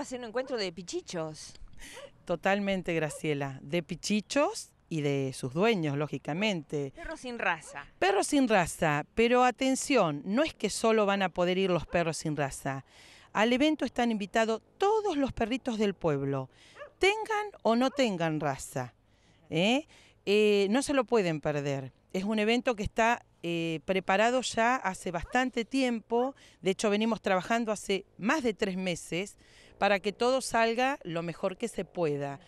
va a ser un encuentro de pichichos. Totalmente, Graciela. De pichichos y de sus dueños, lógicamente. Perros sin raza. Perros sin raza, pero atención, no es que solo van a poder ir los perros sin raza. Al evento están invitados todos los perritos del pueblo, tengan o no tengan raza. ¿eh? Eh, no se lo pueden perder. Es un evento que está eh, preparado ya hace bastante tiempo, de hecho venimos trabajando hace más de tres meses para que todo salga lo mejor que se pueda.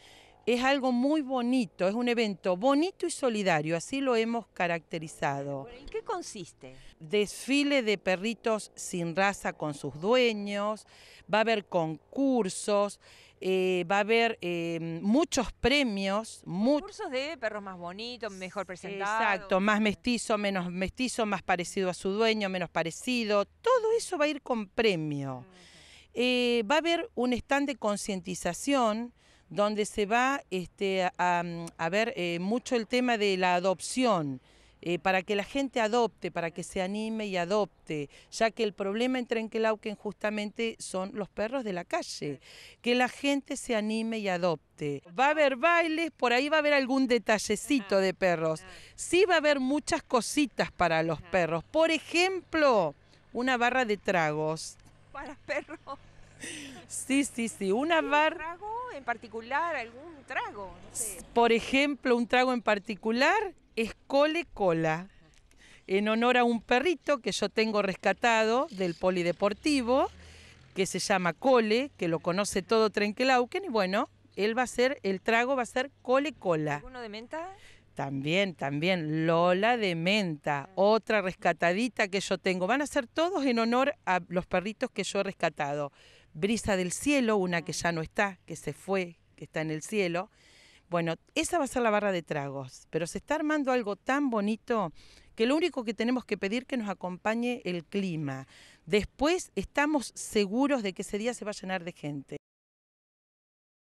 Es algo muy bonito, es un evento bonito y solidario, así lo hemos caracterizado. ¿En qué consiste? Desfile de perritos sin raza con sus dueños, va a haber concursos, eh, va a haber em, muchos premios. Concursos de perros más bonitos, mejor presentados. Exacto, más mestizo, menos mestizo, más parecido a su dueño, menos parecido. Todo eso va a ir con premio. Mm. Eh, va a haber un stand de concientización donde se va este, mm, a, ver eh, mucho el tema de la adopción. Eh, para que la gente adopte, para que se anime y adopte, ya que el problema en Trenquelauquen justamente son los perros de la calle, que la gente se anime y adopte. Va a haber bailes, por ahí va a haber algún detallecito de perros, sí va a haber muchas cositas para los perros, por ejemplo, una barra de tragos para perros. Sí, sí, sí. Una ¿Un trago en particular? ¿Algún trago? Por ejemplo, un trago en particular es Cole Cola, en honor a un perrito que yo tengo rescatado del polideportivo, que se llama Cole, que lo conoce todo Trenkelauken, y bueno, él va a ser, el trago va a ser Cole Cola. ¿Uno de menta? También, también, Lola de Menta, otra rescatadita que yo tengo. Van a ser todos en honor a los perritos que yo he rescatado. Brisa del Cielo, una que ya no está, que se fue, que está en el cielo. Bueno, esa va a ser la barra de tragos, pero se está armando algo tan bonito que lo único que tenemos que pedir que nos acompañe el clima. Después estamos seguros de que ese día se va a llenar de gente.